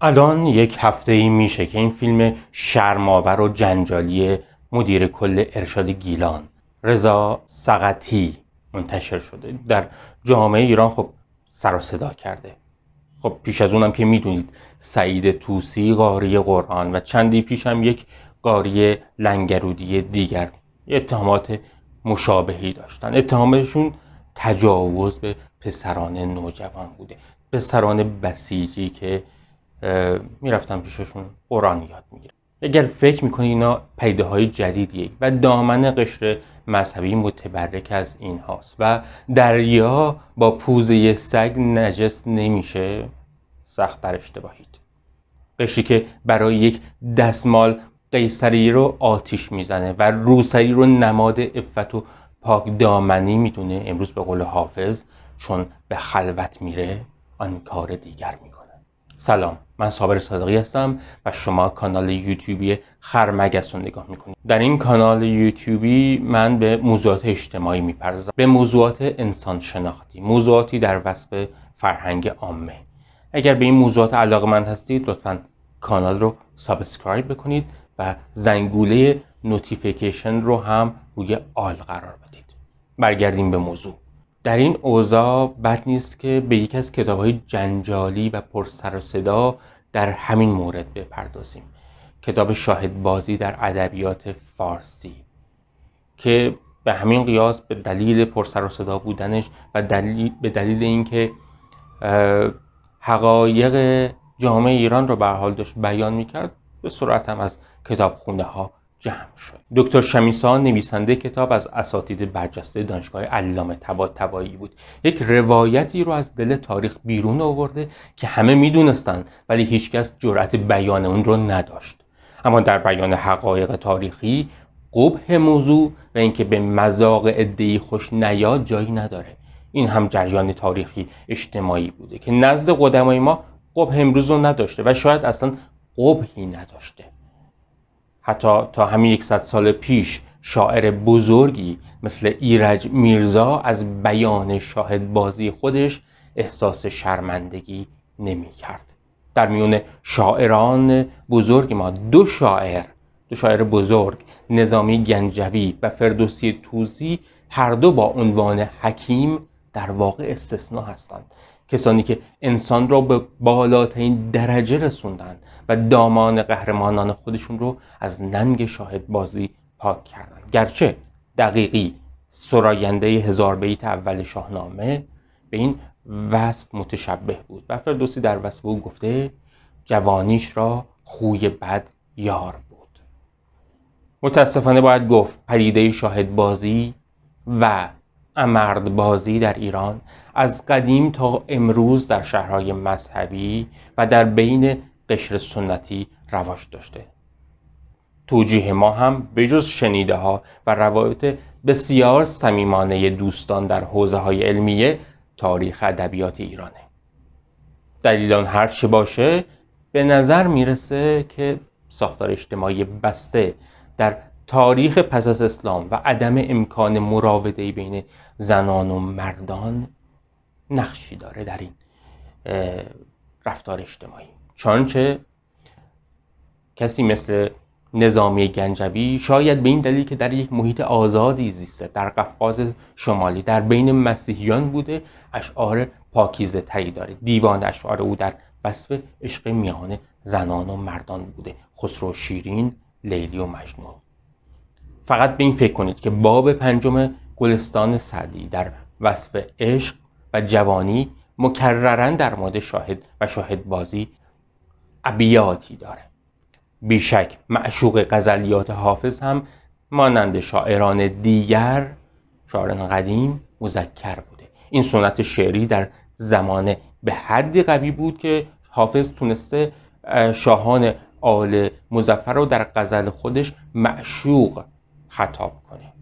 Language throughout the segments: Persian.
الان یک هفته ای میشه که این فیلم شرماور و جنجالی مدیر کل ارشاد گیلان رضا سقطی منتشر شده در جامعه ایران خب سر صدا کرده خب پیش از اونم که میدونید سعید توسی قاری قرآن و چندی پیش هم یک قاری لنگرودی دیگر اتهامات مشابهی داشتن اتهامشون تجاوز به پسران نوجوان بوده پسران بسیجی که میرفتم پیششون قرآن یاد میگیرم اگر فکر میکنی اینا پیده های جدیدیه و دامن قشر مذهبی متبرک از این هاست و دریا با پوزه سگ نجس نمیشه سخت بر اشتباهید قشری که برای یک دستمال قیصری رو آتیش میزنه و روسری رو نماد افت و پاک دامنی میدونه امروز به قول حافظ چون به خلوت میره آن کار دیگر میکنه سلام من صابر صادقی هستم و شما کانال یوتیوبی خرمگس رو نگاه میکنید در این کانال یوتیوبی من به موضوعات اجتماعی میپردازم به موضوعات انسان شناختی موضوعاتی در وصف فرهنگ عامه اگر به این موضوعات علاقه هستید لطفا کانال رو سابسکرایب بکنید و زنگوله نوتیفیکیشن رو هم روی آل قرار بدید برگردیم به موضوع در این اوضاع بد نیست که به یکی از کتاب های جنجالی و پر سر و صدا در همین مورد بپردازیم کتاب شاهد بازی در ادبیات فارسی که به همین قیاس به دلیل پر سر و صدا بودنش و دلیل به دلیل اینکه حقایق جامعه ایران رو به حال داشت بیان میکرد به سرعت هم از کتاب خونده ها جمع شد دکتر شمیسا نویسنده کتاب از اساتید برجسته دانشگاه علامه تبایی بود یک روایتی رو از دل تاریخ بیرون آورده که همه میدونستند ولی هیچکس جرأت بیان اون رو نداشت اما در بیان حقایق تاریخی قبه موضوع و اینکه به مذاق ادعی خوش نیاد جایی نداره این هم جریان تاریخی اجتماعی بوده که نزد قدمای ما قبح امروز رو نداشته و شاید اصلا قبحی نداشته حتی تا همین یکصد سال پیش شاعر بزرگی مثل ایرج میرزا از بیان شاهد بازی خودش احساس شرمندگی نمی کرد. در میون شاعران بزرگ ما دو شاعر دو شاعر بزرگ نظامی گنجوی و فردوسی توزی هر دو با عنوان حکیم در واقع استثنا هستند کسانی که انسان را به بالاترین درجه رسوندند و دامان قهرمانان خودشون رو از ننگ شاهد بازی پاک کردند گرچه دقیقی سراینده هزار بیت اول شاهنامه به این وصف متشبه بود و فردوسی در وصف او گفته جوانیش را خوی بد یار بود متاسفانه باید گفت پدیده شاهد بازی و امردبازی در ایران از قدیم تا امروز در شهرهای مذهبی و در بین قشر سنتی رواج داشته توجیه ما هم بجز شنیده ها و روایت بسیار صمیمانه دوستان در حوزه های علمیه تاریخ ادبیات ایرانه دلیلان هر چه باشه به نظر میرسه که ساختار اجتماعی بسته در تاریخ پس از اسلام و عدم امکان مراوده بین زنان و مردان نقشی داره در این رفتار اجتماعی چنانچه کسی مثل نظامی گنجوی شاید به این دلیل که در یک محیط آزادی زیسته در قفقاز شمالی در بین مسیحیان بوده اشعار پاکیزه تری داره دیوان اشعار او در وصف عشق میان زنان و مردان بوده خسرو شیرین لیلی و مجنون فقط به این فکر کنید که باب پنجم گلستان سعدی در وصف عشق و جوانی مکررن در ماده شاهد و شاهد بازی ابیاتی داره بیشک معشوق غزلیات حافظ هم مانند شاعران دیگر شاعران قدیم مذکر بوده این سنت شعری در زمان به حدی قوی بود که حافظ تونسته شاهان آل مزفر رو در غزل خودش معشوق خطاب کنه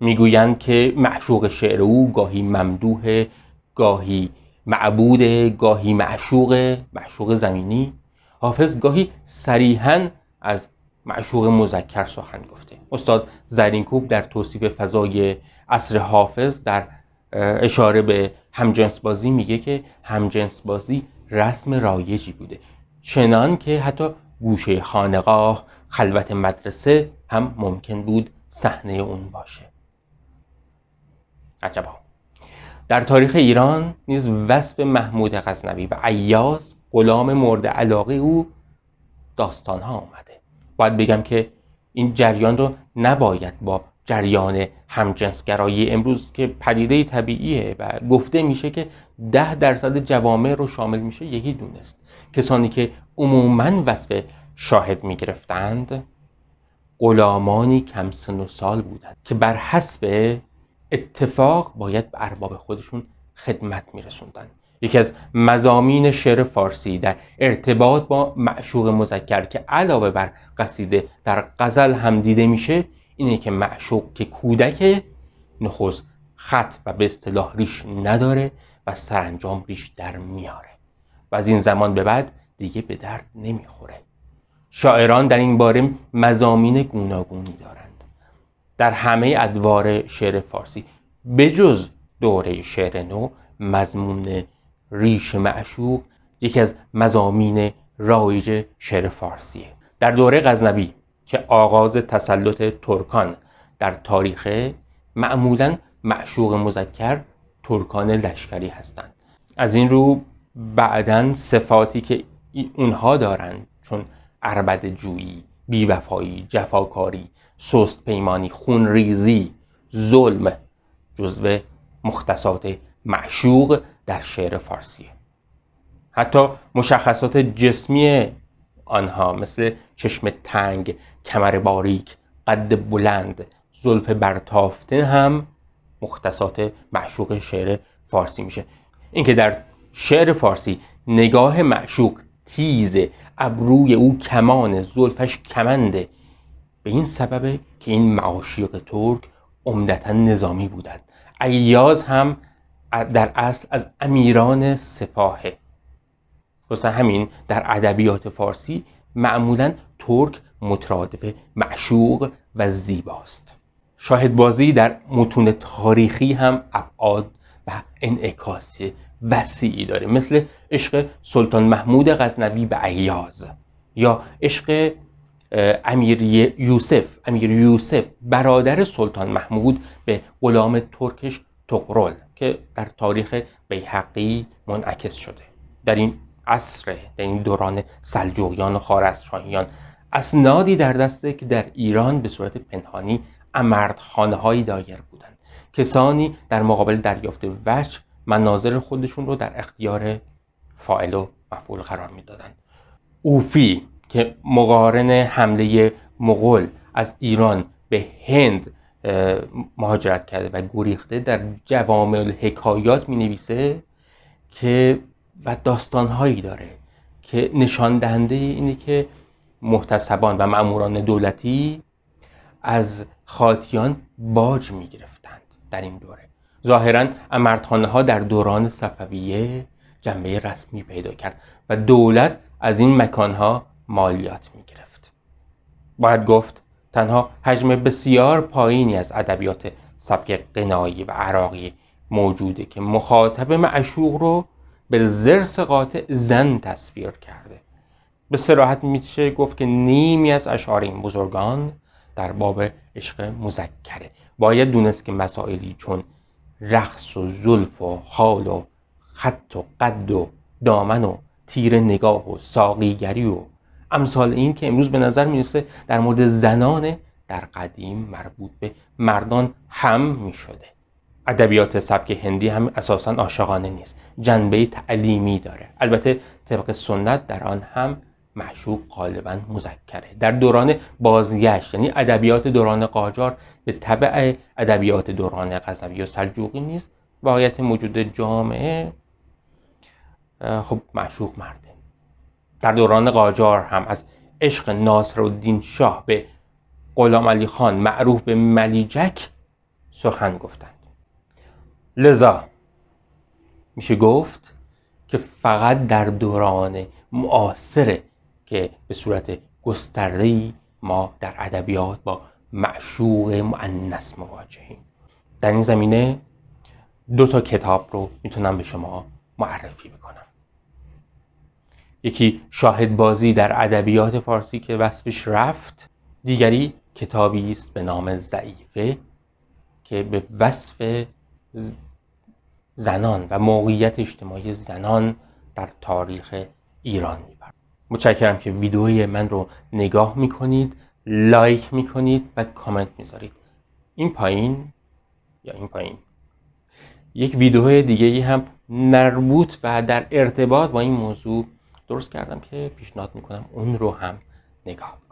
میگویند که معشوق شعر او گاهی ممدوه، گاهی معبود گاهی معشوق معشوق زمینی حافظ گاهی صریحا از معشوق مذکر سخن گفته استاد زرینکوب در توصیف فضای عصر حافظ در اشاره به همجنس بازی میگه که همجنس بازی رسم رایجی بوده چنان که حتی گوشه خانقاه خلوت مدرسه هم ممکن بود صحنه اون باشه عجبا در تاریخ ایران نیز وصف محمود غزنوی و عیاز غلام مورد علاقه او داستان ها آمده باید بگم که این جریان رو نباید با جریان همجنسگرایی امروز که پدیده طبیعیه و گفته میشه که ده درصد جوامع رو شامل میشه یکی دونست کسانی که عموما وصف شاهد میگرفتند غلامانی کم سن و سال بودند که بر حسب اتفاق باید به ارباب خودشون خدمت میرسوندند یکی از مزامین شعر فارسی در ارتباط با معشوق مذکر که علاوه بر قصیده در غزل هم دیده میشه اینه که معشوق که کودک نخست خط و به اصطلاح ریش نداره و سرانجام ریش در میاره و از این زمان به بعد دیگه به درد نمیخوره شاعران در این باره مزامین گوناگونی دارند در همه ادوار شعر فارسی بجز دوره شعر نو مضمون ریش معشوق یکی از مزامین رایج شعر فارسیه در دوره غزنوی که آغاز تسلط ترکان در تاریخ معمولا معشوق مذکر ترکان لشکری هستند از این رو بعدا صفاتی که اونها دارند چون عربد جویی بیوفایی جفاکاری سست پیمانی خونریزی ظلم جزو مختصات معشوق در شعر فارسیه حتی مشخصات جسمی آنها مثل چشم تنگ کمر باریک قد بلند زلف برتافته هم مختصات معشوق شعر فارسی میشه اینکه در شعر فارسی نگاه معشوق تیزه ابروی او کمانه زلفش کمنده به این سببه که این معاشیق ترک عمدتا نظامی بودند ایاز هم در اصل از امیران سپاهه خصوصا همین در ادبیات فارسی معمولا ترک مترادف معشوق و زیباست شاهد بازی در متون تاریخی هم ابعاد و انعکاس وسیعی داره مثل عشق سلطان محمود غزنوی به عیاز یا عشق امیر یوسف امیر یوسف برادر سلطان محمود به غلام ترکش تقرل که در تاریخ بیحقی منعکس شده در این عصر در این دوران سلجوقیان و خارزمشاهیان اسنادی در دسته که در ایران به صورت پنهانی امردخانه هایی دایر بودند کسانی در مقابل دریافت وجه مناظر خودشون رو در اختیار فاعل و مفعول قرار میدادند اوفی که مقارن حمله مغول از ایران به هند مهاجرت کرده و گریخته در جوامع حکایات می نویسه که و داستانهایی داره که نشان دهنده اینه که محتسبان و ماموران دولتی از خاطیان باج می گرفتند در این دوره ظاهرا امرتخانه ها در دوران صفویه جنبه رسمی پیدا کرد و دولت از این مکان ها مالیات می گرفت باید گفت تنها حجم بسیار پایینی از ادبیات سبک قنایی و عراقی موجوده که مخاطب معشوق رو به زرس قاطع زن تصویر کرده به سراحت میشه گفت که نیمی از اشعار این بزرگان در باب عشق مذکره باید دونست که مسائلی چون رقص و زلف و حال و خط و قد و دامن و تیر نگاه و ساقیگری و امثال این که امروز به نظر میرسه در مورد زنان در قدیم مربوط به مردان هم میشده ادبیات سبک هندی هم اساسا عاشقانه نیست جنبه تعلیمی داره البته طبق سنت در آن هم محشوق غالبا مذکره در دوران بازگشت یعنی ادبیات دوران قاجار به طبع ادبیات دوران غزنوی و سلجوقی نیست واقعیت موجود جامعه خب محشوق مرده در دوران قاجار هم از عشق ناصر دین شاه به غلام علی خان معروف به ملیجک سخن گفتند لذا میشه گفت که فقط در دوران معاصر که به صورت گسترده‌ای ما در ادبیات با معشوق معنس مواجهیم در این زمینه دو تا کتاب رو میتونم به شما معرفی بکنم یکی شاهد بازی در ادبیات فارسی که وصفش رفت دیگری کتابی است به نام ضعیفه که به وصف زنان و موقعیت اجتماعی زنان در تاریخ ایران میبرد متشکرم که ویدئوی من رو نگاه میکنید لایک میکنید و کامنت میذارید این پایین یا این پایین یک ویدیو دیگه ای هم نربوط و در ارتباط با این موضوع درست کردم که پیشنهاد میکنم اون رو هم نگاه